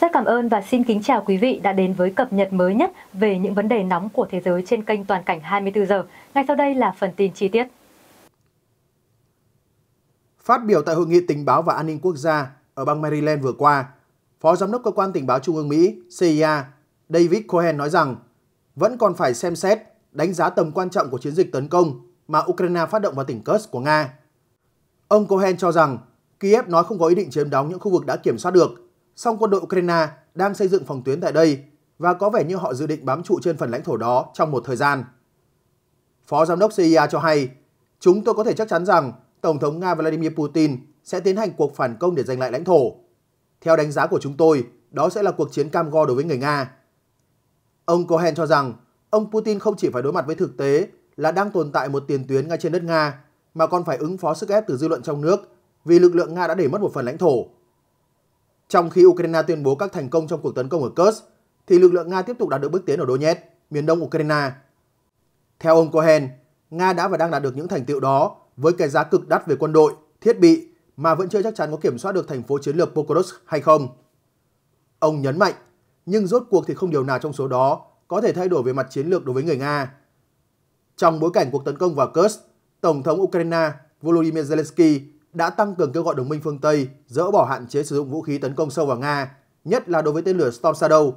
Rất cảm ơn và xin kính chào quý vị đã đến với cập nhật mới nhất về những vấn đề nóng của thế giới trên kênh Toàn cảnh 24 giờ. Ngay sau đây là phần tin chi tiết. Phát biểu tại hội nghị tình báo và an ninh quốc gia ở bang Maryland vừa qua, Phó Giám đốc Cơ quan Tình báo Trung ương Mỹ CIA e David Cohen nói rằng vẫn còn phải xem xét đánh giá tầm quan trọng của chiến dịch tấn công mà Ukraine phát động vào tỉnh Kursk của Nga. Ông Cohen cho rằng Kiev nói không có ý định chiếm đóng những khu vực đã kiểm soát được Song quân đội Ukraine đang xây dựng phòng tuyến tại đây và có vẻ như họ dự định bám trụ trên phần lãnh thổ đó trong một thời gian. Phó giám đốc CIA cho hay, chúng tôi có thể chắc chắn rằng Tổng thống Nga Vladimir Putin sẽ tiến hành cuộc phản công để giành lại lãnh thổ. Theo đánh giá của chúng tôi, đó sẽ là cuộc chiến cam go đối với người Nga. Ông Cohen cho rằng, ông Putin không chỉ phải đối mặt với thực tế là đang tồn tại một tiền tuyến ngay trên đất Nga, mà còn phải ứng phó sức ép từ dư luận trong nước vì lực lượng Nga đã để mất một phần lãnh thổ trong khi Ukraine tuyên bố các thành công trong cuộc tấn công ở Kursk, thì lực lượng Nga tiếp tục đạt được bước tiến ở Donetsk, miền đông Ukraine. Theo ông Cohen, Nga đã và đang đạt được những thành tựu đó với cái giá cực đắt về quân đội, thiết bị mà vẫn chưa chắc chắn có kiểm soát được thành phố chiến lược Pokrovsk hay không. Ông nhấn mạnh, nhưng rốt cuộc thì không điều nào trong số đó có thể thay đổi về mặt chiến lược đối với người Nga. Trong bối cảnh cuộc tấn công vào Kursk, Tổng thống Ukraine Volodymyr Zelensky đã tăng cường kêu gọi đồng minh phương Tây dỡ bỏ hạn chế sử dụng vũ khí tấn công sâu vào Nga, nhất là đối với tên lửa Storm Shadow,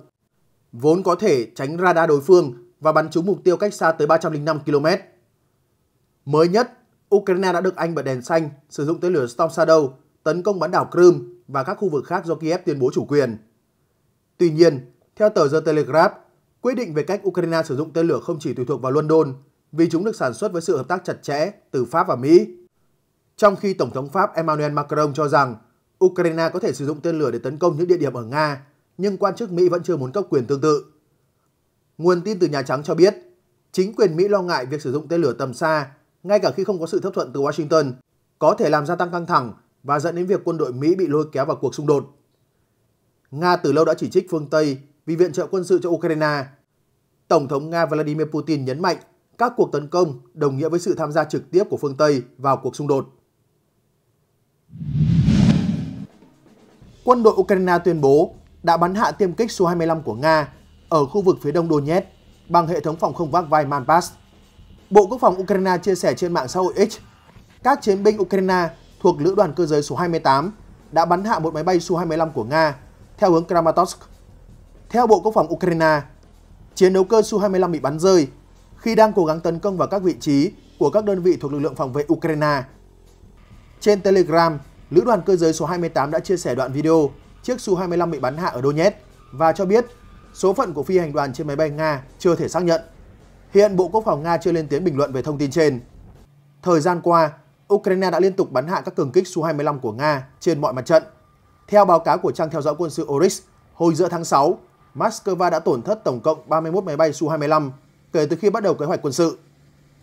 vốn có thể tránh radar đối phương và bắn trúng mục tiêu cách xa tới 305 km. Mới nhất, Ukraine đã được Anh bật đèn xanh sử dụng tên lửa Storm Shadow tấn công bán đảo Crimea và các khu vực khác do Kiev tuyên bố chủ quyền. Tuy nhiên, theo tờ The Telegraph, quyết định về cách Ukraine sử dụng tên lửa không chỉ tùy thuộc vào London, vì chúng được sản xuất với sự hợp tác chặt chẽ từ Pháp và Mỹ trong khi Tổng thống Pháp Emmanuel Macron cho rằng Ukraine có thể sử dụng tên lửa để tấn công những địa điểm ở Nga, nhưng quan chức Mỹ vẫn chưa muốn cấp quyền tương tự. Nguồn tin từ Nhà Trắng cho biết, chính quyền Mỹ lo ngại việc sử dụng tên lửa tầm xa, ngay cả khi không có sự chấp thuận từ Washington, có thể làm gia tăng căng thẳng và dẫn đến việc quân đội Mỹ bị lôi kéo vào cuộc xung đột. Nga từ lâu đã chỉ trích phương Tây vì viện trợ quân sự cho Ukraine. Tổng thống Nga Vladimir Putin nhấn mạnh các cuộc tấn công đồng nghĩa với sự tham gia trực tiếp của phương Tây vào cuộc xung đột. Quân đội Ukraine tuyên bố đã bắn hạ tiêm kích Su-25 của Nga ở khu vực phía đông Donetsk bằng hệ thống phòng không vác vai Manpass. Bộ Quốc phòng Ukraine chia sẻ trên mạng xã hội X, các chiến binh Ukraine thuộc Lữ đoàn cơ giới số 28 đã bắn hạ một máy bay Su-25 của Nga theo hướng Kramatorsk. Theo Bộ Quốc phòng Ukraine, chiến đấu cơ Su-25 bị bắn rơi khi đang cố gắng tấn công vào các vị trí của các đơn vị thuộc lực lượng phòng vệ Ukraine trên Telegram, Lữ đoàn cơ giới số 28 đã chia sẻ đoạn video chiếc Su-25 bị bắn hạ ở Donetsk và cho biết số phận của phi hành đoàn trên máy bay Nga chưa thể xác nhận. Hiện Bộ Quốc phòng Nga chưa lên tiếng bình luận về thông tin trên. Thời gian qua, Ukraine đã liên tục bắn hạ các cường kích Su-25 của Nga trên mọi mặt trận. Theo báo cáo của trang theo dõi quân sự Oryx, hồi giữa tháng 6, Moscow đã tổn thất tổng cộng 31 máy bay Su-25 kể từ khi bắt đầu kế hoạch quân sự.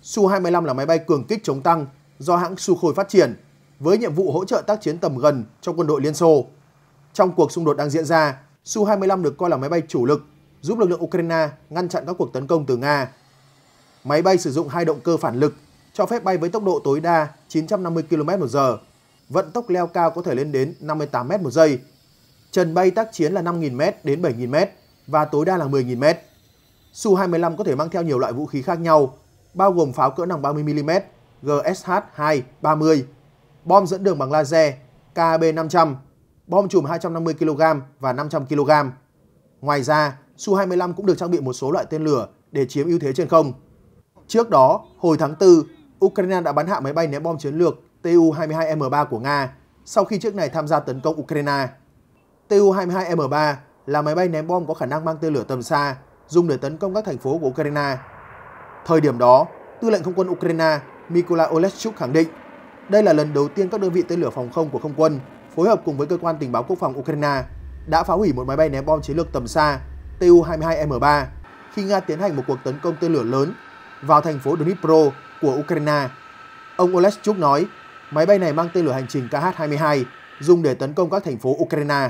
Su-25 là máy bay cường kích chống tăng do hãng Sukhoi phát triển với nhiệm vụ hỗ trợ tác chiến tầm gần cho quân đội Liên Xô. Trong cuộc xung đột đang diễn ra, Su-25 được coi là máy bay chủ lực giúp lực lượng Ukraine ngăn chặn các cuộc tấn công từ Nga. Máy bay sử dụng hai động cơ phản lực cho phép bay với tốc độ tối đa 950 km/h, vận tốc leo cao có thể lên đến 58 m một giây. Trần bay tác chiến là 5.000m đến 7.000m và tối đa là 10.000m. Su-25 có thể mang theo nhiều loại vũ khí khác nhau, bao gồm pháo cỡ nòng 30mm, GSH-2, 30, bom dẫn đường bằng laser KB500, bom chùm 250 kg và 500 kg. Ngoài ra, Su-25 cũng được trang bị một số loại tên lửa để chiếm ưu thế trên không. Trước đó, hồi tháng 4, Ukraine đã bắn hạ máy bay ném bom chiến lược Tu-22M3 của Nga sau khi chiếc này tham gia tấn công Ukraine. Tu-22M3 là máy bay ném bom có khả năng mang tên lửa tầm xa dùng để tấn công các thành phố của Ukraine. Thời điểm đó, Tư lệnh Không quân Ukraine Mykola Oleshchuk khẳng định đây là lần đầu tiên các đơn vị tên lửa phòng không của không quân phối hợp cùng với cơ quan tình báo quốc phòng Ukraine đã phá hủy một máy bay ném bom chiến lược tầm xa Tu-22M3 khi Nga tiến hành một cuộc tấn công tên lửa lớn vào thành phố Dnipro của Ukraine. Ông Oleschuk nói, máy bay này mang tên lửa hành trình KH-22 dùng để tấn công các thành phố Ukraine.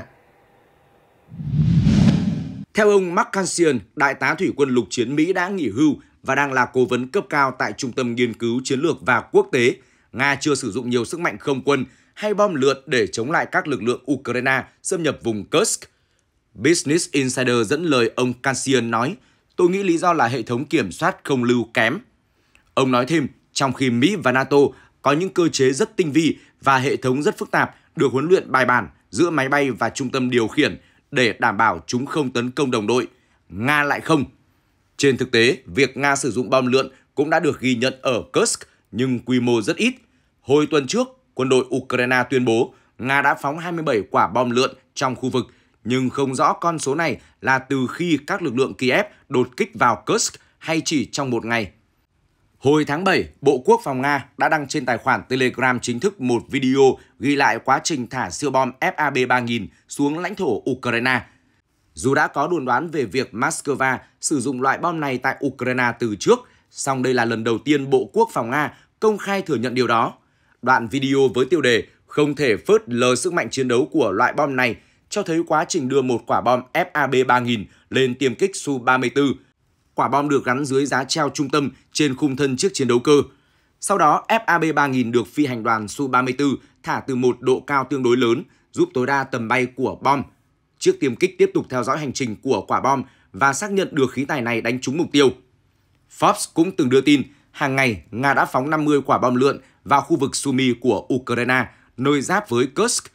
Theo ông Mark Cancian, đại tá thủy quân lục chiến Mỹ đã nghỉ hưu và đang là cố vấn cấp cao tại Trung tâm Nghiên cứu Chiến lược và Quốc tế Nga chưa sử dụng nhiều sức mạnh không quân hay bom lượt để chống lại các lực lượng Ukraine xâm nhập vùng Kursk. Business Insider dẫn lời ông Kansian nói, tôi nghĩ lý do là hệ thống kiểm soát không lưu kém. Ông nói thêm, trong khi Mỹ và NATO có những cơ chế rất tinh vi và hệ thống rất phức tạp được huấn luyện bài bản giữa máy bay và trung tâm điều khiển để đảm bảo chúng không tấn công đồng đội. Nga lại không. Trên thực tế, việc Nga sử dụng bom lượn cũng đã được ghi nhận ở Kursk nhưng quy mô rất ít Hồi tuần trước, quân đội Ukraine tuyên bố Nga đã phóng 27 quả bom lượn trong khu vực, nhưng không rõ con số này là từ khi các lực lượng Kiev đột kích vào Kursk hay chỉ trong một ngày. Hồi tháng 7, Bộ Quốc phòng Nga đã đăng trên tài khoản Telegram chính thức một video ghi lại quá trình thả siêu bom FAB-3000 xuống lãnh thổ Ukraine. Dù đã có đồn đoán về việc Moscow sử dụng loại bom này tại Ukraine từ trước, song đây là lần đầu tiên Bộ Quốc phòng Nga công khai thừa nhận điều đó. Đoạn video với tiêu đề không thể phớt lờ sức mạnh chiến đấu của loại bom này cho thấy quá trình đưa một quả bom FAB-3000 lên tiêm kích Su-34. Quả bom được gắn dưới giá treo trung tâm trên khung thân chiếc chiến đấu cơ. Sau đó, FAB-3000 được phi hành đoàn Su-34 thả từ một độ cao tương đối lớn, giúp tối đa tầm bay của bom. Chiếc tiêm kích tiếp tục theo dõi hành trình của quả bom và xác nhận được khí tài này đánh trúng mục tiêu. Forbes cũng từng đưa tin, hàng ngày Nga đã phóng 50 quả bom lượn và khu vực Sumy của Ukraine, nơi giáp với Kursk.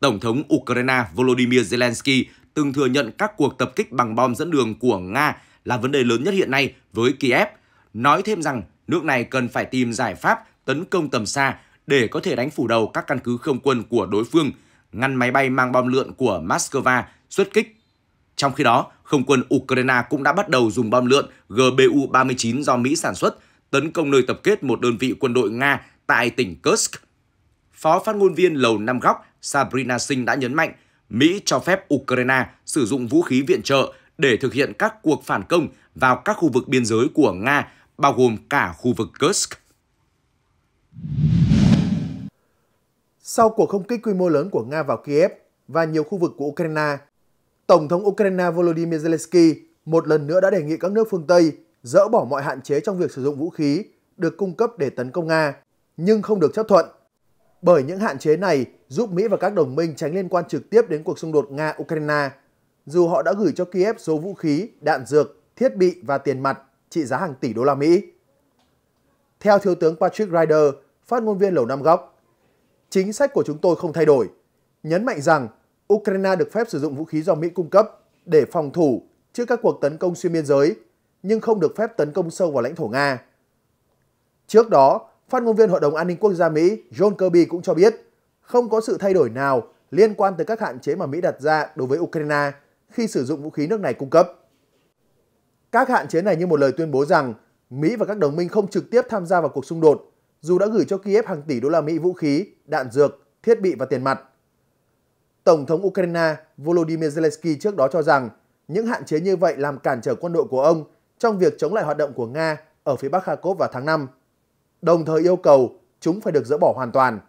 Tổng thống Ukraine Volodymyr Zelensky từng thừa nhận các cuộc tập kích bằng bom dẫn đường của Nga là vấn đề lớn nhất hiện nay với Kiev, nói thêm rằng nước này cần phải tìm giải pháp tấn công tầm xa để có thể đánh phủ đầu các căn cứ không quân của đối phương, ngăn máy bay mang bom lượn của Moscow xuất kích. Trong khi đó, không quân Ukraine cũng đã bắt đầu dùng bom lượn GBU-39 do Mỹ sản xuất tấn công nơi tập kết một đơn vị quân đội Nga tại tỉnh Kursk. Phó phát ngôn viên Lầu Năm Góc Sabrina Singh đã nhấn mạnh Mỹ cho phép Ukraine sử dụng vũ khí viện trợ để thực hiện các cuộc phản công vào các khu vực biên giới của Nga, bao gồm cả khu vực Kursk. Sau cuộc không kích quy mô lớn của Nga vào Kiev và nhiều khu vực của Ukraine, Tổng thống Ukraine Volodymyr Zelensky một lần nữa đã đề nghị các nước phương Tây dỡ bỏ mọi hạn chế trong việc sử dụng vũ khí được cung cấp để tấn công Nga nhưng không được chấp thuận. Bởi những hạn chế này giúp Mỹ và các đồng minh tránh liên quan trực tiếp đến cuộc xung đột Nga-Ukraine, dù họ đã gửi cho Kiev số vũ khí, đạn dược, thiết bị và tiền mặt trị giá hàng tỷ đô la Mỹ. Theo Thiếu tướng Patrick Ryder, phát ngôn viên Lầu Năm Góc, chính sách của chúng tôi không thay đổi, nhấn mạnh rằng Ukraine được phép sử dụng vũ khí do Mỹ cung cấp để phòng thủ trước các cuộc tấn công xuyên biên giới, nhưng không được phép tấn công sâu vào lãnh thổ Nga. Trước đó, Phát ngôn viên Hội đồng An ninh Quốc gia Mỹ John Kirby cũng cho biết không có sự thay đổi nào liên quan tới các hạn chế mà Mỹ đặt ra đối với Ukraine khi sử dụng vũ khí nước này cung cấp. Các hạn chế này như một lời tuyên bố rằng Mỹ và các đồng minh không trực tiếp tham gia vào cuộc xung đột, dù đã gửi cho Kiev hàng tỷ đô la Mỹ vũ khí, đạn dược, thiết bị và tiền mặt. Tổng thống Ukraine Volodymyr Zelensky trước đó cho rằng những hạn chế như vậy làm cản trở quân đội của ông trong việc chống lại hoạt động của Nga ở phía Bắc Kharkov vào tháng 5 đồng thời yêu cầu chúng phải được dỡ bỏ hoàn toàn.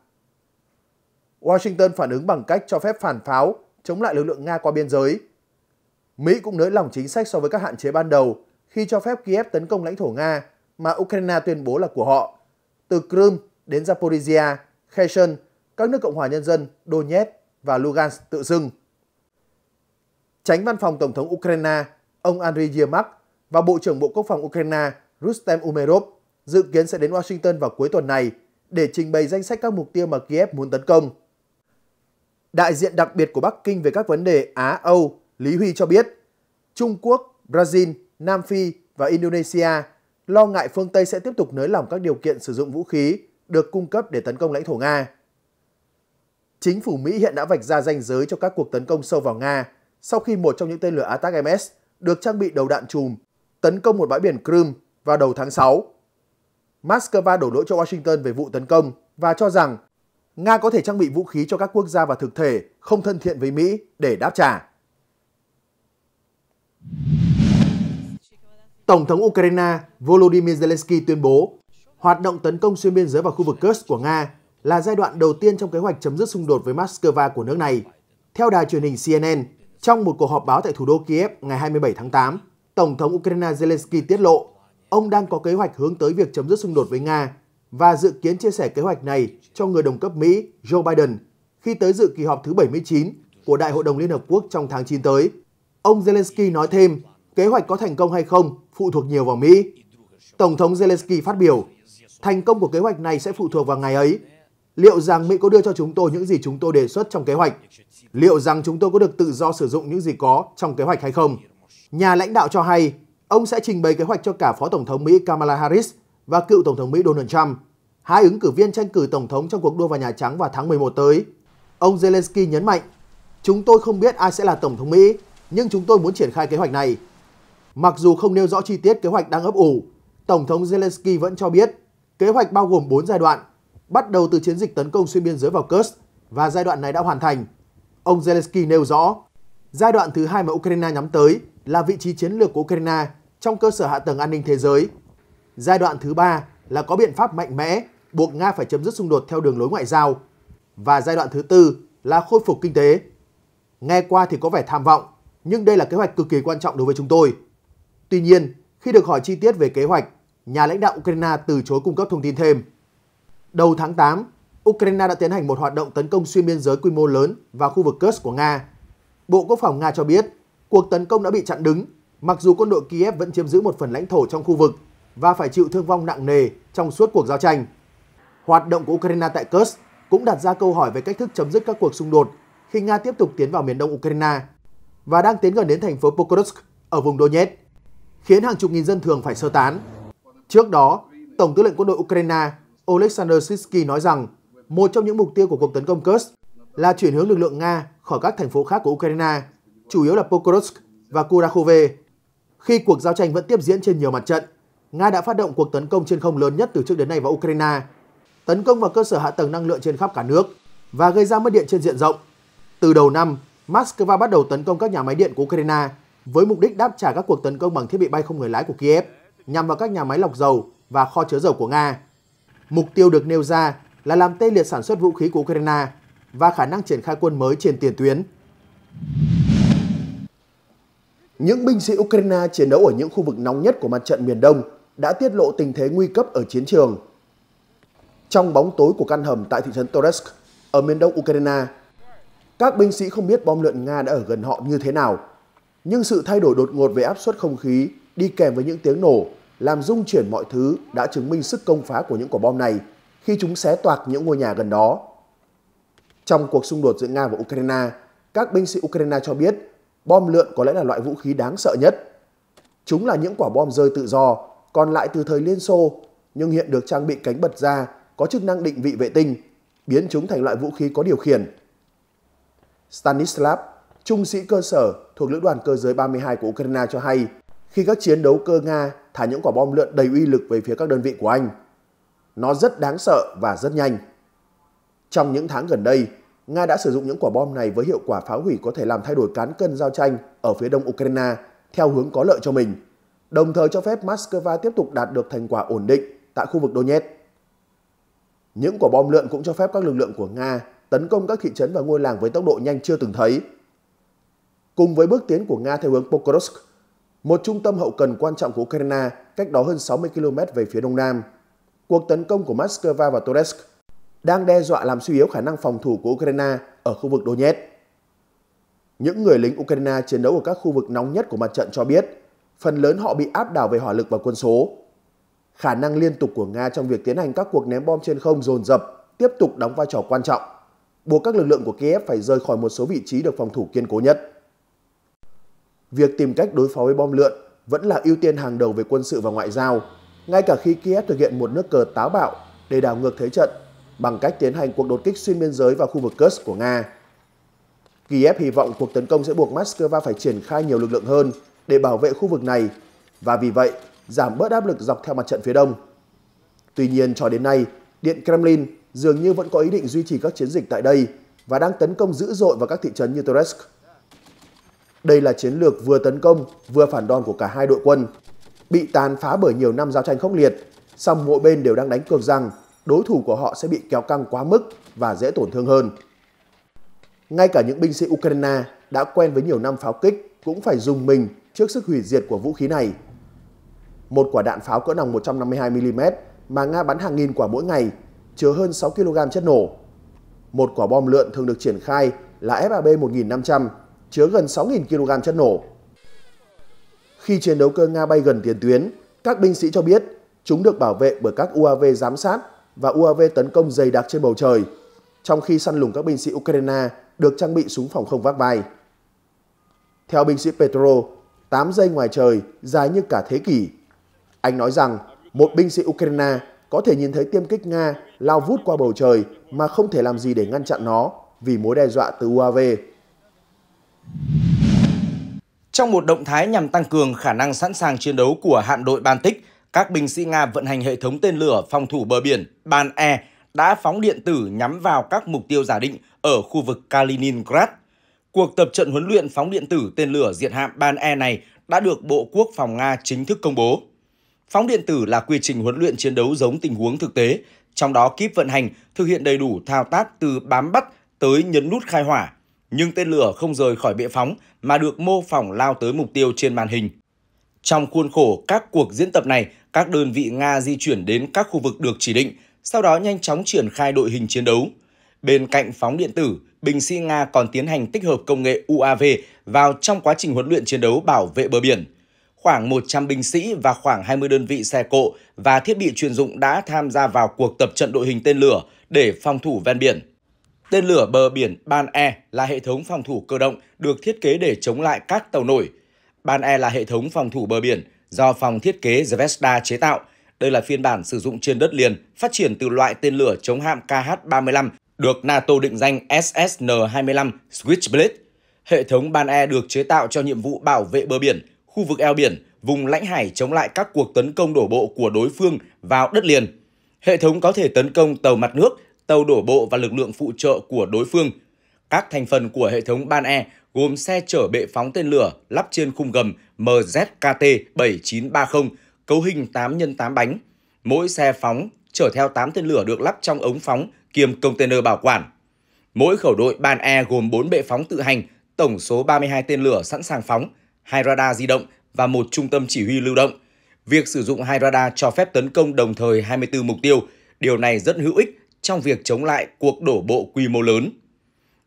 Washington phản ứng bằng cách cho phép phản pháo chống lại lực lượng Nga qua biên giới. Mỹ cũng nới lỏng chính sách so với các hạn chế ban đầu khi cho phép Kiev tấn công lãnh thổ Nga mà Ukraine tuyên bố là của họ, từ Crimea đến Zaporizhia, Kherson, các nước Cộng hòa Nhân dân Donetsk và Lugansk tự xưng. Tránh văn phòng Tổng thống Ukraine, ông Andriy Yermak và Bộ trưởng Bộ Quốc phòng Ukraine Rustem Umerov dự kiến sẽ đến Washington vào cuối tuần này để trình bày danh sách các mục tiêu mà Kiev muốn tấn công. Đại diện đặc biệt của Bắc Kinh về các vấn đề Á-Âu Lý Huy cho biết, Trung Quốc, Brazil, Nam Phi và Indonesia lo ngại phương Tây sẽ tiếp tục nới lỏng các điều kiện sử dụng vũ khí được cung cấp để tấn công lãnh thổ Nga. Chính phủ Mỹ hiện đã vạch ra ranh giới cho các cuộc tấn công sâu vào Nga sau khi một trong những tên lửa Attack-MS được trang bị đầu đạn chùm tấn công một bãi biển Crimea vào đầu tháng 6. Moscow đổ lỗi cho Washington về vụ tấn công và cho rằng Nga có thể trang bị vũ khí cho các quốc gia và thực thể không thân thiện với Mỹ để đáp trả. Tổng thống Ukraine Volodymyr Zelensky tuyên bố hoạt động tấn công xuyên biên giới vào khu vực Kursk của Nga là giai đoạn đầu tiên trong kế hoạch chấm dứt xung đột với Moscow của nước này. Theo đài truyền hình CNN, trong một cuộc họp báo tại thủ đô Kiev ngày 27 tháng 8, Tổng thống Ukraine Zelensky tiết lộ ông đang có kế hoạch hướng tới việc chấm dứt xung đột với Nga và dự kiến chia sẻ kế hoạch này cho người đồng cấp Mỹ Joe Biden khi tới dự kỳ họp thứ 79 của Đại hội đồng Liên Hợp Quốc trong tháng 9 tới. Ông Zelensky nói thêm, kế hoạch có thành công hay không phụ thuộc nhiều vào Mỹ. Tổng thống Zelensky phát biểu, thành công của kế hoạch này sẽ phụ thuộc vào ngày ấy. Liệu rằng Mỹ có đưa cho chúng tôi những gì chúng tôi đề xuất trong kế hoạch? Liệu rằng chúng tôi có được tự do sử dụng những gì có trong kế hoạch hay không? Nhà lãnh đạo cho hay Ông sẽ trình bày kế hoạch cho cả Phó Tổng thống Mỹ Kamala Harris và cựu Tổng thống Mỹ Donald Trump, hai ứng cử viên tranh cử Tổng thống trong cuộc đua vào Nhà Trắng vào tháng 11 tới. Ông Zelensky nhấn mạnh, chúng tôi không biết ai sẽ là Tổng thống Mỹ, nhưng chúng tôi muốn triển khai kế hoạch này. Mặc dù không nêu rõ chi tiết kế hoạch đang ấp ủ, Tổng thống Zelensky vẫn cho biết kế hoạch bao gồm 4 giai đoạn, bắt đầu từ chiến dịch tấn công xuyên biên giới vào Kursk và giai đoạn này đã hoàn thành. Ông Zelensky nêu rõ, giai đoạn thứ hai mà Ukraine nhắm tới là vị trí chiến lược của Ukraine trong cơ sở hạ tầng an ninh thế giới. Giai đoạn thứ ba là có biện pháp mạnh mẽ buộc Nga phải chấm dứt xung đột theo đường lối ngoại giao. Và giai đoạn thứ tư là khôi phục kinh tế. Nghe qua thì có vẻ tham vọng, nhưng đây là kế hoạch cực kỳ quan trọng đối với chúng tôi. Tuy nhiên, khi được hỏi chi tiết về kế hoạch, nhà lãnh đạo Ukraine từ chối cung cấp thông tin thêm. Đầu tháng 8, Ukraine đã tiến hành một hoạt động tấn công xuyên biên giới quy mô lớn vào khu vực Kursk của Nga. Bộ Quốc phòng Nga cho biết, cuộc tấn công đã bị chặn đứng Mặc dù quân đội Kiev vẫn chiếm giữ một phần lãnh thổ trong khu vực và phải chịu thương vong nặng nề trong suốt cuộc giao tranh, hoạt động của Ukraine tại Kursk cũng đặt ra câu hỏi về cách thức chấm dứt các cuộc xung đột khi Nga tiếp tục tiến vào miền đông Ukraine và đang tiến gần đến thành phố Pokrovsk ở vùng Donetsk, khiến hàng chục nghìn dân thường phải sơ tán. Trước đó, Tổng tư lệnh quân đội Ukraine Oleksandr Sitsky nói rằng một trong những mục tiêu của cuộc tấn công Kursk là chuyển hướng lực lượng Nga khỏi các thành phố khác của Ukraine, chủ yếu là Pokrovsk và Kurakhove. Khi cuộc giao tranh vẫn tiếp diễn trên nhiều mặt trận, Nga đã phát động cuộc tấn công trên không lớn nhất từ trước đến nay vào Ukraine, tấn công vào cơ sở hạ tầng năng lượng trên khắp cả nước và gây ra mất điện trên diện rộng. Từ đầu năm, Moscow bắt đầu tấn công các nhà máy điện của Ukraine với mục đích đáp trả các cuộc tấn công bằng thiết bị bay không người lái của Kiev nhằm vào các nhà máy lọc dầu và kho chứa dầu của Nga. Mục tiêu được nêu ra là làm tê liệt sản xuất vũ khí của Ukraine và khả năng triển khai quân mới trên tiền tuyến. Những binh sĩ Ukraine chiến đấu ở những khu vực nóng nhất của mặt trận miền Đông đã tiết lộ tình thế nguy cấp ở chiến trường. Trong bóng tối của căn hầm tại thị trấn Toresk, ở miền đông Ukraine, các binh sĩ không biết bom lượn Nga đã ở gần họ như thế nào. Nhưng sự thay đổi đột ngột về áp suất không khí đi kèm với những tiếng nổ làm rung chuyển mọi thứ đã chứng minh sức công phá của những quả bom này khi chúng xé toạc những ngôi nhà gần đó. Trong cuộc xung đột giữa Nga và Ukraine, các binh sĩ Ukraine cho biết Bom lượn có lẽ là loại vũ khí đáng sợ nhất. Chúng là những quả bom rơi tự do, còn lại từ thời Liên Xô, nhưng hiện được trang bị cánh bật ra, có chức năng định vị vệ tinh, biến chúng thành loại vũ khí có điều khiển. Stanislav, trung sĩ cơ sở thuộc lữ đoàn cơ giới 32 của Ukraine cho hay, khi các chiến đấu cơ Nga thả những quả bom lượn đầy uy lực về phía các đơn vị của Anh. Nó rất đáng sợ và rất nhanh. Trong những tháng gần đây, Nga đã sử dụng những quả bom này với hiệu quả phá hủy có thể làm thay đổi cán cân giao tranh ở phía đông Ukraine theo hướng có lợi cho mình, đồng thời cho phép Moscow tiếp tục đạt được thành quả ổn định tại khu vực Donetsk. Những quả bom lượn cũng cho phép các lực lượng của Nga tấn công các thị trấn và ngôi làng với tốc độ nhanh chưa từng thấy. Cùng với bước tiến của Nga theo hướng Pokrovsk, một trung tâm hậu cần quan trọng của Ukraine cách đó hơn 60 km về phía đông nam, cuộc tấn công của Moscow và Toretsk đang đe dọa làm suy yếu khả năng phòng thủ của Ukraine ở khu vực Donetsk. Những người lính Ukraine chiến đấu ở các khu vực nóng nhất của mặt trận cho biết, phần lớn họ bị áp đảo về hỏa lực và quân số. Khả năng liên tục của Nga trong việc tiến hành các cuộc ném bom trên không dồn dập tiếp tục đóng vai trò quan trọng, buộc các lực lượng của Kiev phải rời khỏi một số vị trí được phòng thủ kiên cố nhất. Việc tìm cách đối phó với bom lượn vẫn là ưu tiên hàng đầu về quân sự và ngoại giao, ngay cả khi Kiev thực hiện một nước cờ táo bạo để đảo ngược thế trận bằng cách tiến hành cuộc đột kích xuyên biên giới vào khu vực Kursk của Nga. Kiev hy vọng cuộc tấn công sẽ buộc Moscow phải triển khai nhiều lực lượng hơn để bảo vệ khu vực này và vì vậy giảm bớt áp lực dọc theo mặt trận phía đông. Tuy nhiên cho đến nay, Điện Kremlin dường như vẫn có ý định duy trì các chiến dịch tại đây và đang tấn công dữ dội vào các thị trấn như Toretsk. Đây là chiến lược vừa tấn công vừa phản đòn của cả hai đội quân, bị tàn phá bởi nhiều năm giao tranh khốc liệt, song mỗi bên đều đang đánh cược rằng đối thủ của họ sẽ bị kéo căng quá mức và dễ tổn thương hơn. Ngay cả những binh sĩ Ukraine đã quen với nhiều năm pháo kích cũng phải dùng mình trước sức hủy diệt của vũ khí này. Một quả đạn pháo cỡ nòng 152mm mà Nga bắn hàng nghìn quả mỗi ngày, chứa hơn 6 kg chất nổ. Một quả bom lượn thường được triển khai là FAB 1500, chứa gần 6.000 kg chất nổ. Khi chiến đấu cơ Nga bay gần tiền tuyến, các binh sĩ cho biết chúng được bảo vệ bởi các UAV giám sát và UAV tấn công dày đặc trên bầu trời, trong khi săn lùng các binh sĩ Ukraine được trang bị súng phòng không vác vai. Theo binh sĩ Petro, 8 giây ngoài trời dài như cả thế kỷ. Anh nói rằng một binh sĩ Ukraine có thể nhìn thấy tiêm kích Nga lao vút qua bầu trời mà không thể làm gì để ngăn chặn nó vì mối đe dọa từ UAV. Trong một động thái nhằm tăng cường khả năng sẵn sàng chiến đấu của hạm đội Baltic, các binh sĩ Nga vận hành hệ thống tên lửa phòng thủ bờ biển Ban E đã phóng điện tử nhắm vào các mục tiêu giả định ở khu vực Kaliningrad. Cuộc tập trận huấn luyện phóng điện tử tên lửa diện hạm Ban E này đã được Bộ Quốc phòng Nga chính thức công bố. Phóng điện tử là quy trình huấn luyện chiến đấu giống tình huống thực tế, trong đó kíp vận hành thực hiện đầy đủ thao tác từ bám bắt tới nhấn nút khai hỏa, nhưng tên lửa không rời khỏi bệ phóng mà được mô phỏng lao tới mục tiêu trên màn hình. Trong khuôn khổ các cuộc diễn tập này, các đơn vị Nga di chuyển đến các khu vực được chỉ định, sau đó nhanh chóng triển khai đội hình chiến đấu. Bên cạnh phóng điện tử, binh sĩ Nga còn tiến hành tích hợp công nghệ UAV vào trong quá trình huấn luyện chiến đấu bảo vệ bờ biển. Khoảng 100 binh sĩ và khoảng 20 đơn vị xe cộ và thiết bị chuyên dụng đã tham gia vào cuộc tập trận đội hình tên lửa để phòng thủ ven biển. Tên lửa bờ biển Ban E là hệ thống phòng thủ cơ động được thiết kế để chống lại các tàu nổi. Ban E là hệ thống phòng thủ bờ biển do phòng thiết kế Zvezda chế tạo. Đây là phiên bản sử dụng trên đất liền, phát triển từ loại tên lửa chống hạm KH-35 được NATO định danh SSN-25 Switchblade. Hệ thống Ban E được chế tạo cho nhiệm vụ bảo vệ bờ biển, khu vực eo biển, vùng lãnh hải chống lại các cuộc tấn công đổ bộ của đối phương vào đất liền. Hệ thống có thể tấn công tàu mặt nước, tàu đổ bộ và lực lượng phụ trợ của đối phương – các thành phần của hệ thống Ban E gồm xe chở bệ phóng tên lửa lắp trên khung gầm MZKT-7930, cấu hình 8x8 bánh. Mỗi xe phóng chở theo 8 tên lửa được lắp trong ống phóng kiêm container bảo quản. Mỗi khẩu đội Ban E gồm 4 bệ phóng tự hành, tổng số 32 tên lửa sẵn sàng phóng, hai radar di động và một trung tâm chỉ huy lưu động. Việc sử dụng hai radar cho phép tấn công đồng thời 24 mục tiêu, điều này rất hữu ích trong việc chống lại cuộc đổ bộ quy mô lớn.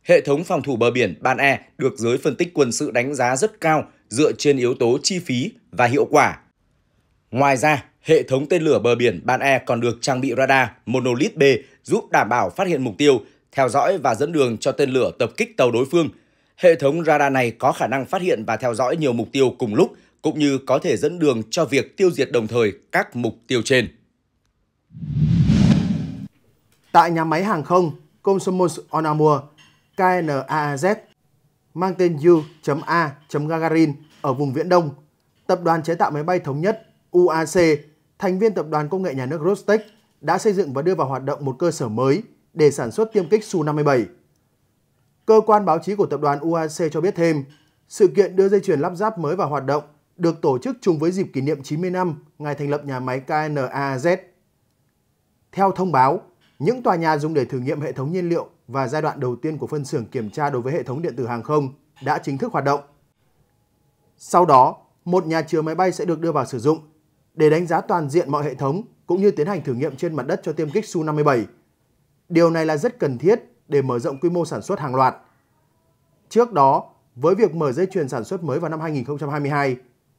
Hệ thống phòng thủ bờ biển Ban E được giới phân tích quân sự đánh giá rất cao dựa trên yếu tố chi phí và hiệu quả. Ngoài ra, hệ thống tên lửa bờ biển Ban E còn được trang bị radar Monolith B giúp đảm bảo phát hiện mục tiêu, theo dõi và dẫn đường cho tên lửa tập kích tàu đối phương. Hệ thống radar này có khả năng phát hiện và theo dõi nhiều mục tiêu cùng lúc, cũng như có thể dẫn đường cho việc tiêu diệt đồng thời các mục tiêu trên. Tại nhà máy hàng không Komsomol on KNAAZ mang tên U.A.Gagarin ở vùng Viễn Đông, tập đoàn chế tạo máy bay thống nhất UAC, thành viên tập đoàn công nghệ nhà nước Rostec đã xây dựng và đưa vào hoạt động một cơ sở mới để sản xuất tiêm kích Su-57. Cơ quan báo chí của tập đoàn UAC cho biết thêm, sự kiện đưa dây chuyền lắp ráp mới vào hoạt động được tổ chức chung với dịp kỷ niệm 90 năm ngày thành lập nhà máy KNAZ. Theo thông báo, những tòa nhà dùng để thử nghiệm hệ thống nhiên liệu và giai đoạn đầu tiên của phân xưởng kiểm tra đối với hệ thống điện tử hàng không đã chính thức hoạt động. Sau đó, một nhà chứa máy bay sẽ được đưa vào sử dụng để đánh giá toàn diện mọi hệ thống cũng như tiến hành thử nghiệm trên mặt đất cho tiêm kích Su-57. Điều này là rất cần thiết để mở rộng quy mô sản xuất hàng loạt. Trước đó, với việc mở dây chuyền sản xuất mới vào năm 2022,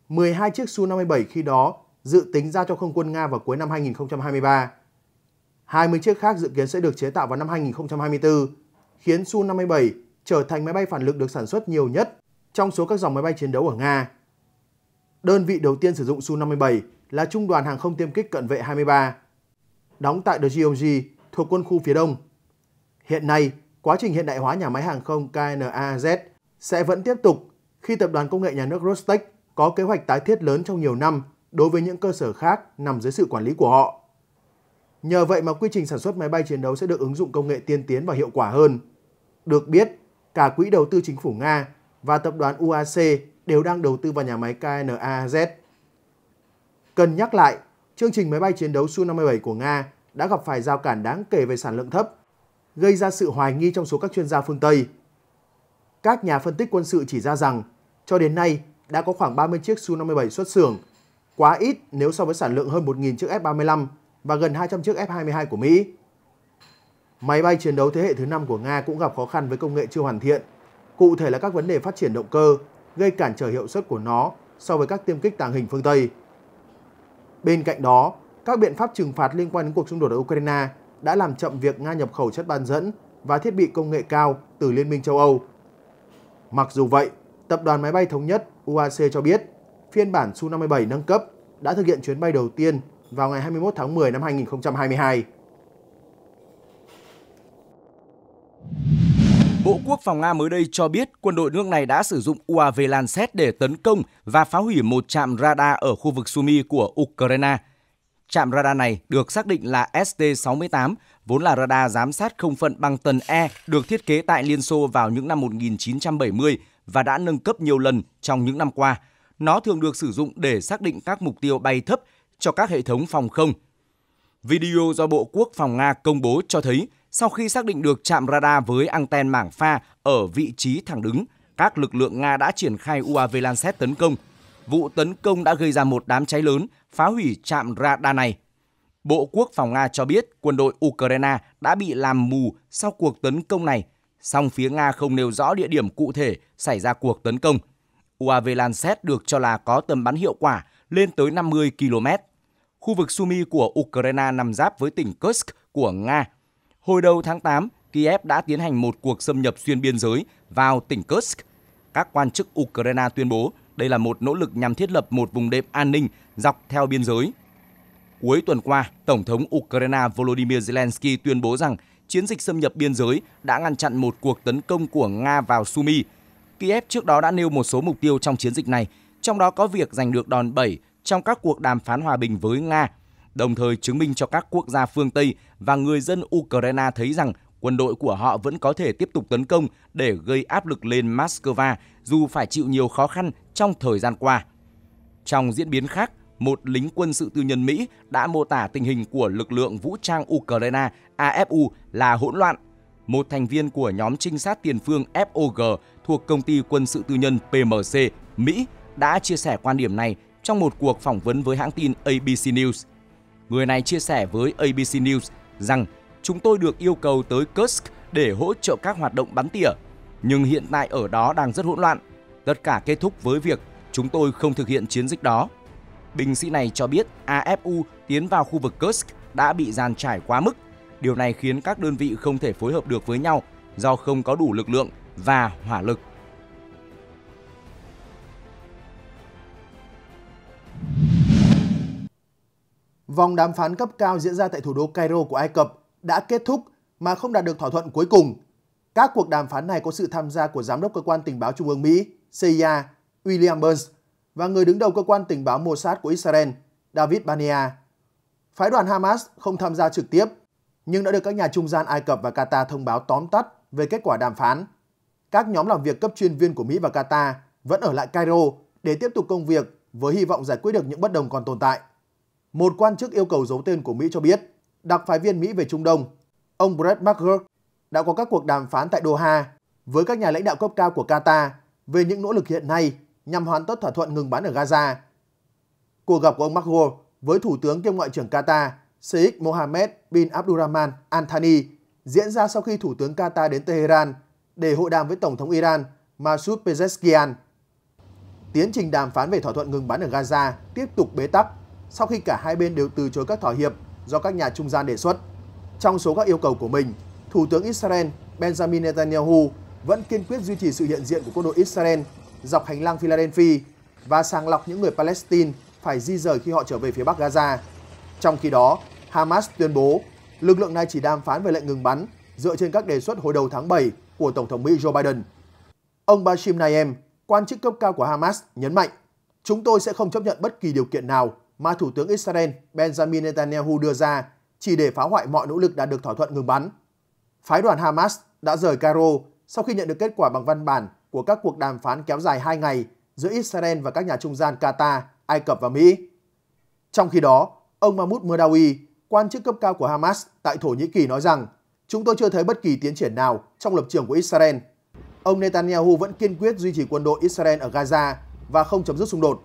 12 chiếc Su-57 khi đó dự tính ra cho không quân Nga vào cuối năm 2023. 20 chiếc khác dự kiến sẽ được chế tạo vào năm 2024, khiến Su-57 trở thành máy bay phản lực được sản xuất nhiều nhất trong số các dòng máy bay chiến đấu ở Nga. Đơn vị đầu tiên sử dụng Su-57 là Trung đoàn Hàng không Tiêm kích Cận vệ 23, đóng tại DGOG thuộc quân khu phía đông. Hiện nay, quá trình hiện đại hóa nhà máy hàng không KNAZ sẽ vẫn tiếp tục khi Tập đoàn Công nghệ Nhà nước Rostec có kế hoạch tái thiết lớn trong nhiều năm đối với những cơ sở khác nằm dưới sự quản lý của họ. Nhờ vậy mà quy trình sản xuất máy bay chiến đấu sẽ được ứng dụng công nghệ tiên tiến và hiệu quả hơn. Được biết, cả Quỹ đầu tư chính phủ Nga và tập đoàn UAC đều đang đầu tư vào nhà máy KNAZ. Cần nhắc lại, chương trình máy bay chiến đấu Su-57 của Nga đã gặp phải giao cản đáng kể về sản lượng thấp, gây ra sự hoài nghi trong số các chuyên gia phương Tây. Các nhà phân tích quân sự chỉ ra rằng, cho đến nay đã có khoảng 30 chiếc Su-57 xuất xưởng, quá ít nếu so với sản lượng hơn 1.000 chiếc F-35 và gần 200 chiếc F-22 của Mỹ. Máy bay chiến đấu thế hệ thứ 5 của Nga cũng gặp khó khăn với công nghệ chưa hoàn thiện, cụ thể là các vấn đề phát triển động cơ, gây cản trở hiệu suất của nó so với các tiêm kích tàng hình phương Tây. Bên cạnh đó, các biện pháp trừng phạt liên quan đến cuộc xung đột ở Ukraine đã làm chậm việc Nga nhập khẩu chất bán dẫn và thiết bị công nghệ cao từ Liên minh châu Âu. Mặc dù vậy, Tập đoàn Máy bay Thống nhất UAC cho biết phiên bản Su-57 nâng cấp đã thực hiện chuyến bay đầu tiên vào ngày 21 tháng 10 năm 2022. Bộ Quốc phòng Nga mới đây cho biết quân đội nước này đã sử dụng UAV Lancet để tấn công và phá hủy một trạm radar ở khu vực Sumy của Ukraine. Trạm radar này được xác định là ST-68, vốn là radar giám sát không phận băng tần E được thiết kế tại Liên Xô vào những năm 1970 và đã nâng cấp nhiều lần trong những năm qua. Nó thường được sử dụng để xác định các mục tiêu bay thấp cho các hệ thống phòng không. Video do Bộ Quốc phòng Nga công bố cho thấy sau khi xác định được trạm radar với anten mảng pha ở vị trí thẳng đứng, các lực lượng Nga đã triển khai UAV Lancet tấn công. Vụ tấn công đã gây ra một đám cháy lớn, phá hủy trạm radar này. Bộ Quốc phòng Nga cho biết quân đội Ukraine đã bị làm mù sau cuộc tấn công này, song phía Nga không nêu rõ địa điểm cụ thể xảy ra cuộc tấn công. UAV Lancet được cho là có tầm bắn hiệu quả lên tới 50 km. Khu vực Sumy của Ukraine nằm giáp với tỉnh Kursk của Nga. Hồi đầu tháng 8, Kiev đã tiến hành một cuộc xâm nhập xuyên biên giới vào tỉnh Kursk. Các quan chức Ukraine tuyên bố đây là một nỗ lực nhằm thiết lập một vùng đệm an ninh dọc theo biên giới. Cuối tuần qua, Tổng thống Ukraine Volodymyr Zelensky tuyên bố rằng chiến dịch xâm nhập biên giới đã ngăn chặn một cuộc tấn công của Nga vào Sumy. Kiev trước đó đã nêu một số mục tiêu trong chiến dịch này trong đó có việc giành được đòn bẩy trong các cuộc đàm phán hòa bình với Nga, đồng thời chứng minh cho các quốc gia phương Tây và người dân Ukraine thấy rằng quân đội của họ vẫn có thể tiếp tục tấn công để gây áp lực lên Moscow dù phải chịu nhiều khó khăn trong thời gian qua. Trong diễn biến khác, một lính quân sự tư nhân Mỹ đã mô tả tình hình của lực lượng vũ trang Ukraine AFU là hỗn loạn. Một thành viên của nhóm trinh sát tiền phương FOG thuộc công ty quân sự tư nhân PMC Mỹ đã chia sẻ quan điểm này trong một cuộc phỏng vấn với hãng tin ABC News. Người này chia sẻ với ABC News rằng chúng tôi được yêu cầu tới Kursk để hỗ trợ các hoạt động bắn tỉa, nhưng hiện tại ở đó đang rất hỗn loạn. Tất cả kết thúc với việc chúng tôi không thực hiện chiến dịch đó. Binh sĩ này cho biết AFU tiến vào khu vực Kursk đã bị giàn trải quá mức. Điều này khiến các đơn vị không thể phối hợp được với nhau do không có đủ lực lượng và hỏa lực Vòng đàm phán cấp cao diễn ra tại thủ đô Cairo của Ai Cập đã kết thúc mà không đạt được thỏa thuận cuối cùng. Các cuộc đàm phán này có sự tham gia của Giám đốc Cơ quan Tình báo Trung ương Mỹ CIA William Burns và người đứng đầu Cơ quan Tình báo Mossad của Israel David Bania. Phái đoàn Hamas không tham gia trực tiếp, nhưng đã được các nhà trung gian Ai Cập và Qatar thông báo tóm tắt về kết quả đàm phán. Các nhóm làm việc cấp chuyên viên của Mỹ và Qatar vẫn ở lại Cairo để tiếp tục công việc với hy vọng giải quyết được những bất đồng còn tồn tại. Một quan chức yêu cầu giấu tên của Mỹ cho biết, đặc phái viên Mỹ về Trung Đông, ông Brett McGurk đã có các cuộc đàm phán tại Doha với các nhà lãnh đạo cấp cao của Qatar về những nỗ lực hiện nay nhằm hoàn tất thỏa thuận ngừng bắn ở Gaza. Cuộc gặp của ông McGurk với Thủ tướng kiêm Ngoại trưởng Qatar Sheikh Mohammed bin Abdurrahman Al Thani diễn ra sau khi Thủ tướng Qatar đến Tehran để hội đàm với Tổng thống Iran Masoud Pezeshkian. Tiến trình đàm phán về thỏa thuận ngừng bắn ở Gaza tiếp tục bế tắc sau khi cả hai bên đều từ chối các thỏa hiệp do các nhà trung gian đề xuất. Trong số các yêu cầu của mình, Thủ tướng Israel Benjamin Netanyahu vẫn kiên quyết duy trì sự hiện diện của quân đội Israel dọc hành lang Philadelphia và sàng lọc những người Palestine phải di rời khi họ trở về phía Bắc Gaza. Trong khi đó, Hamas tuyên bố lực lượng này chỉ đàm phán về lệnh ngừng bắn dựa trên các đề xuất hồi đầu tháng 7 của Tổng thống Mỹ Joe Biden. Ông Bashim Naem, Quan chức cấp cao của Hamas nhấn mạnh, chúng tôi sẽ không chấp nhận bất kỳ điều kiện nào mà Thủ tướng Israel Benjamin Netanyahu đưa ra chỉ để phá hoại mọi nỗ lực đạt được thỏa thuận ngừng bắn. Phái đoàn Hamas đã rời Cairo sau khi nhận được kết quả bằng văn bản của các cuộc đàm phán kéo dài 2 ngày giữa Israel và các nhà trung gian Qatar, Ai Cập và Mỹ. Trong khi đó, ông Mahmoud Merdawi, quan chức cấp cao của Hamas tại Thổ Nhĩ Kỳ nói rằng chúng tôi chưa thấy bất kỳ tiến triển nào trong lập trường của Israel ông Netanyahu vẫn kiên quyết duy trì quân đội Israel ở Gaza và không chấm dứt xung đột.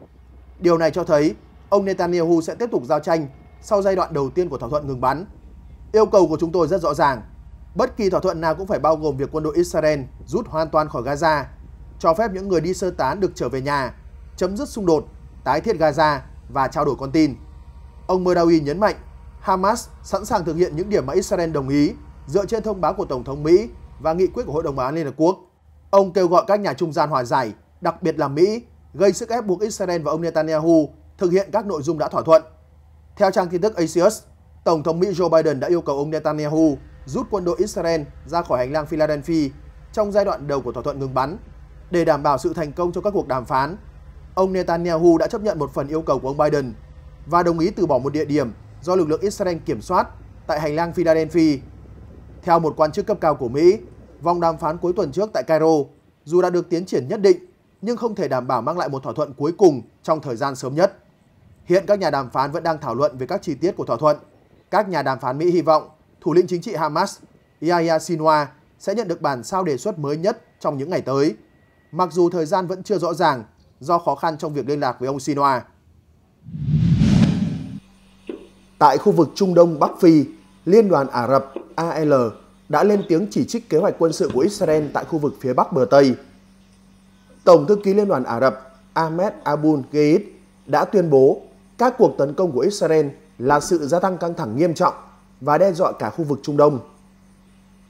Điều này cho thấy ông Netanyahu sẽ tiếp tục giao tranh sau giai đoạn đầu tiên của thỏa thuận ngừng bắn. Yêu cầu của chúng tôi rất rõ ràng. Bất kỳ thỏa thuận nào cũng phải bao gồm việc quân đội Israel rút hoàn toàn khỏi Gaza, cho phép những người đi sơ tán được trở về nhà, chấm dứt xung đột, tái thiết Gaza và trao đổi con tin. Ông Merdawi nhấn mạnh Hamas sẵn sàng thực hiện những điểm mà Israel đồng ý dựa trên thông báo của Tổng thống Mỹ và nghị quyết của Hội đồng Bảo an Liên Hợp Quốc. Ông kêu gọi các nhà trung gian hòa giải, đặc biệt là Mỹ, gây sức ép buộc Israel và ông Netanyahu thực hiện các nội dung đã thỏa thuận. Theo trang tin tức Axios, Tổng thống Mỹ Joe Biden đã yêu cầu ông Netanyahu rút quân đội Israel ra khỏi hành lang Philadelphia trong giai đoạn đầu của thỏa thuận ngừng bắn để đảm bảo sự thành công cho các cuộc đàm phán. Ông Netanyahu đã chấp nhận một phần yêu cầu của ông Biden và đồng ý từ bỏ một địa điểm do lực lượng Israel kiểm soát tại hành lang Philadelphia. Theo một quan chức cấp cao của Mỹ, Vòng đàm phán cuối tuần trước tại Cairo dù đã được tiến triển nhất định nhưng không thể đảm bảo mang lại một thỏa thuận cuối cùng trong thời gian sớm nhất. Hiện các nhà đàm phán vẫn đang thảo luận về các chi tiết của thỏa thuận. Các nhà đàm phán Mỹ hy vọng thủ lĩnh chính trị Hamas Yahya Sinwar sẽ nhận được bản sao đề xuất mới nhất trong những ngày tới. Mặc dù thời gian vẫn chưa rõ ràng do khó khăn trong việc liên lạc với ông Sinwar. Tại khu vực Trung Đông Bắc Phi, Liên đoàn Ả Rập AL đã lên tiếng chỉ trích kế hoạch quân sự của Israel tại khu vực phía bắc bờ Tây. Tổng thư ký Liên đoàn Ả Rập Ahmed Abul Gheid đã tuyên bố các cuộc tấn công của Israel là sự gia tăng căng thẳng nghiêm trọng và đe dọa cả khu vực Trung Đông.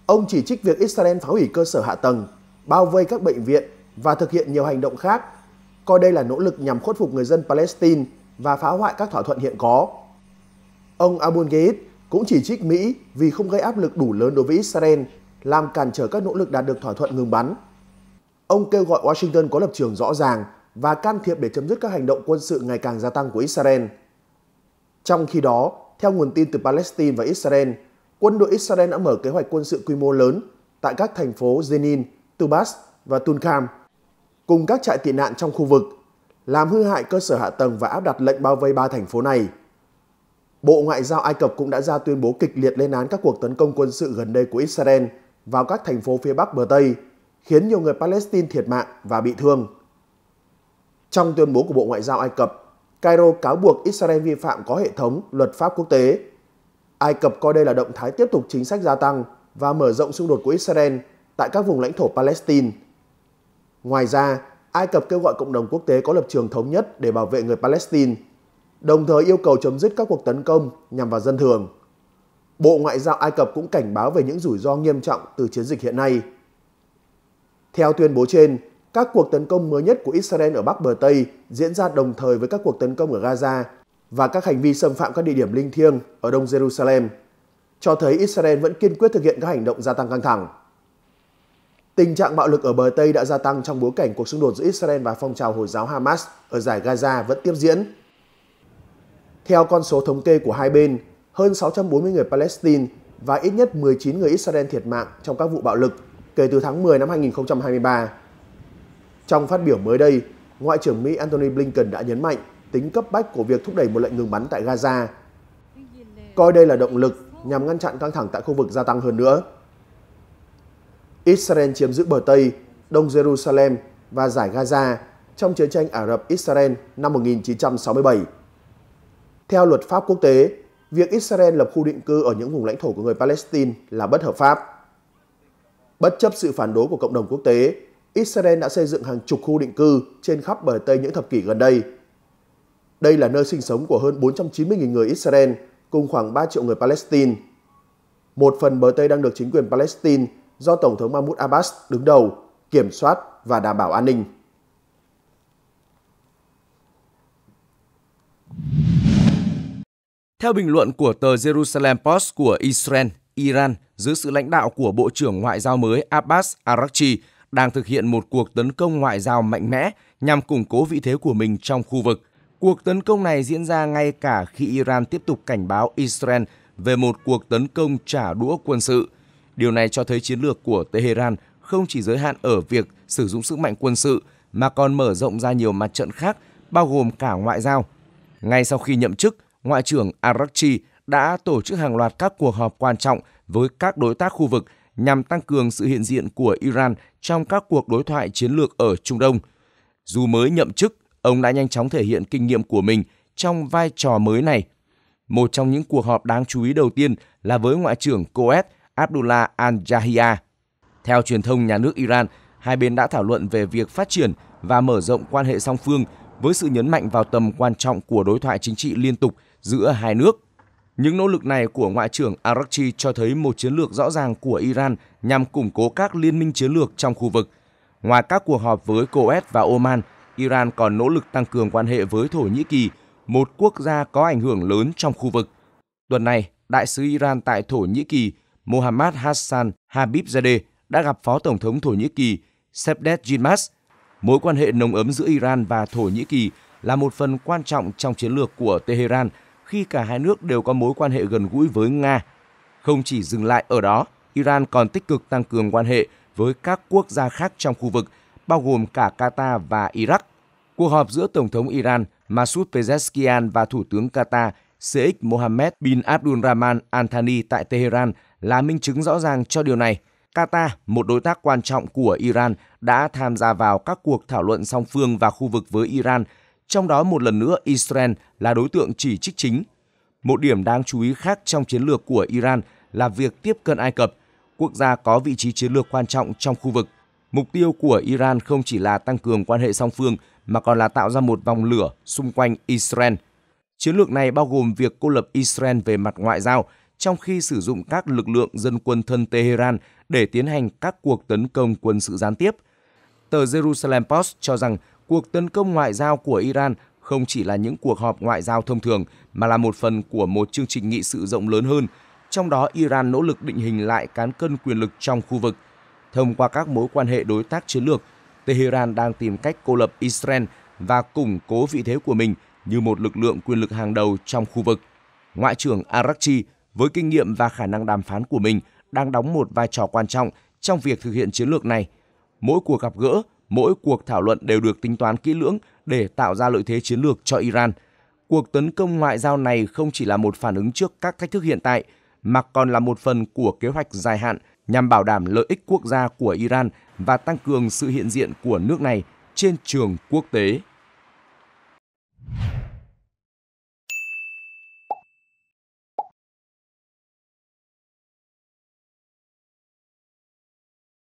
Ông chỉ trích việc Israel phá hủy cơ sở hạ tầng, bao vây các bệnh viện và thực hiện nhiều hành động khác, coi đây là nỗ lực nhằm khuất phục người dân Palestine và phá hoại các thỏa thuận hiện có. Ông Abul Gheid cũng chỉ trích Mỹ vì không gây áp lực đủ lớn đối với Israel, làm cản trở các nỗ lực đạt được thỏa thuận ngừng bắn. Ông kêu gọi Washington có lập trường rõ ràng và can thiệp để chấm dứt các hành động quân sự ngày càng gia tăng của Israel. Trong khi đó, theo nguồn tin từ Palestine và Israel, quân đội Israel đã mở kế hoạch quân sự quy mô lớn tại các thành phố Jenin, Tubas và Tulkam, cùng các trại tị nạn trong khu vực, làm hư hại cơ sở hạ tầng và áp đặt lệnh bao vây ba thành phố này – Bộ Ngoại giao Ai Cập cũng đã ra tuyên bố kịch liệt lên án các cuộc tấn công quân sự gần đây của Israel vào các thành phố phía Bắc bờ Tây, khiến nhiều người Palestine thiệt mạng và bị thương. Trong tuyên bố của Bộ Ngoại giao Ai Cập, Cairo cáo buộc Israel vi phạm có hệ thống luật pháp quốc tế. Ai Cập coi đây là động thái tiếp tục chính sách gia tăng và mở rộng xung đột của Israel tại các vùng lãnh thổ Palestine. Ngoài ra, Ai Cập kêu gọi cộng đồng quốc tế có lập trường thống nhất để bảo vệ người Palestine – đồng thời yêu cầu chấm dứt các cuộc tấn công nhằm vào dân thường. Bộ Ngoại giao Ai Cập cũng cảnh báo về những rủi ro nghiêm trọng từ chiến dịch hiện nay. Theo tuyên bố trên, các cuộc tấn công mới nhất của Israel ở Bắc Bờ Tây diễn ra đồng thời với các cuộc tấn công ở Gaza và các hành vi xâm phạm các địa điểm linh thiêng ở Đông Jerusalem, cho thấy Israel vẫn kiên quyết thực hiện các hành động gia tăng căng thẳng. Tình trạng bạo lực ở bờ Tây đã gia tăng trong bối cảnh cuộc xung đột giữa Israel và phong trào Hồi giáo Hamas ở giải Gaza vẫn tiếp diễn. Theo con số thống kê của hai bên, hơn 640 người Palestine và ít nhất 19 người Israel thiệt mạng trong các vụ bạo lực kể từ tháng 10 năm 2023. Trong phát biểu mới đây, Ngoại trưởng Mỹ Antony Blinken đã nhấn mạnh tính cấp bách của việc thúc đẩy một lệnh ngừng bắn tại Gaza, coi đây là động lực nhằm ngăn chặn căng thẳng tại khu vực gia tăng hơn nữa. Israel chiếm giữ bờ Tây, Đông Jerusalem và giải Gaza trong chiến tranh Ả Rập-Israel năm 1967 theo luật pháp quốc tế, việc Israel lập khu định cư ở những vùng lãnh thổ của người Palestine là bất hợp pháp. Bất chấp sự phản đối của cộng đồng quốc tế, Israel đã xây dựng hàng chục khu định cư trên khắp bờ Tây những thập kỷ gần đây. Đây là nơi sinh sống của hơn 490.000 người Israel cùng khoảng 3 triệu người Palestine. Một phần bờ Tây đang được chính quyền Palestine do Tổng thống Mahmoud Abbas đứng đầu, kiểm soát và đảm bảo an ninh. Theo bình luận của tờ Jerusalem Post của Israel, Iran dưới sự lãnh đạo của Bộ trưởng Ngoại giao mới Abbas Araghchi đang thực hiện một cuộc tấn công ngoại giao mạnh mẽ nhằm củng cố vị thế của mình trong khu vực. Cuộc tấn công này diễn ra ngay cả khi Iran tiếp tục cảnh báo Israel về một cuộc tấn công trả đũa quân sự. Điều này cho thấy chiến lược của Tehran không chỉ giới hạn ở việc sử dụng sức mạnh quân sự mà còn mở rộng ra nhiều mặt trận khác, bao gồm cả ngoại giao. Ngay sau khi nhậm chức, Ngoại trưởng Arakchi đã tổ chức hàng loạt các cuộc họp quan trọng với các đối tác khu vực nhằm tăng cường sự hiện diện của Iran trong các cuộc đối thoại chiến lược ở Trung Đông. Dù mới nhậm chức, ông đã nhanh chóng thể hiện kinh nghiệm của mình trong vai trò mới này. Một trong những cuộc họp đáng chú ý đầu tiên là với Ngoại trưởng Coet Abdullah Al-Jahia. Theo truyền thông nhà nước Iran, hai bên đã thảo luận về việc phát triển và mở rộng quan hệ song phương với sự nhấn mạnh vào tầm quan trọng của đối thoại chính trị liên tục – giữa hai nước. Những nỗ lực này của Ngoại trưởng Arakchi cho thấy một chiến lược rõ ràng của Iran nhằm củng cố các liên minh chiến lược trong khu vực. Ngoài các cuộc họp với Coes và Oman, Iran còn nỗ lực tăng cường quan hệ với Thổ Nhĩ Kỳ, một quốc gia có ảnh hưởng lớn trong khu vực. Tuần này, đại sứ Iran tại Thổ Nhĩ Kỳ Mohammad Hassan Habibzadeh đã gặp Phó Tổng thống Thổ Nhĩ Kỳ Sebdet Yilmaz. Mối quan hệ nồng ấm giữa Iran và Thổ Nhĩ Kỳ là một phần quan trọng trong chiến lược của Tehran – khi cả hai nước đều có mối quan hệ gần gũi với Nga. Không chỉ dừng lại ở đó, Iran còn tích cực tăng cường quan hệ với các quốc gia khác trong khu vực, bao gồm cả Qatar và Iraq. Cuộc họp giữa Tổng thống Iran Masoud Pezeshkian và Thủ tướng Qatar Sheikh Mohammed bin Abdul Rahman Al Thani tại Tehran là minh chứng rõ ràng cho điều này. Qatar, một đối tác quan trọng của Iran, đã tham gia vào các cuộc thảo luận song phương và khu vực với Iran – trong đó một lần nữa Israel là đối tượng chỉ trích chính. Một điểm đáng chú ý khác trong chiến lược của Iran là việc tiếp cận Ai Cập, quốc gia có vị trí chiến lược quan trọng trong khu vực. Mục tiêu của Iran không chỉ là tăng cường quan hệ song phương mà còn là tạo ra một vòng lửa xung quanh Israel. Chiến lược này bao gồm việc cô lập Israel về mặt ngoại giao, trong khi sử dụng các lực lượng dân quân thân Tehran để tiến hành các cuộc tấn công quân sự gián tiếp. Tờ Jerusalem Post cho rằng cuộc tấn công ngoại giao của Iran không chỉ là những cuộc họp ngoại giao thông thường mà là một phần của một chương trình nghị sự rộng lớn hơn, trong đó Iran nỗ lực định hình lại cán cân quyền lực trong khu vực. Thông qua các mối quan hệ đối tác chiến lược, Tehran đang tìm cách cô lập Israel và củng cố vị thế của mình như một lực lượng quyền lực hàng đầu trong khu vực. Ngoại trưởng Araghchi với kinh nghiệm và khả năng đàm phán của mình đang đóng một vai trò quan trọng trong việc thực hiện chiến lược này. Mỗi cuộc gặp gỡ mỗi cuộc thảo luận đều được tính toán kỹ lưỡng để tạo ra lợi thế chiến lược cho Iran. Cuộc tấn công ngoại giao này không chỉ là một phản ứng trước các thách thức hiện tại, mà còn là một phần của kế hoạch dài hạn nhằm bảo đảm lợi ích quốc gia của Iran và tăng cường sự hiện diện của nước này trên trường quốc tế.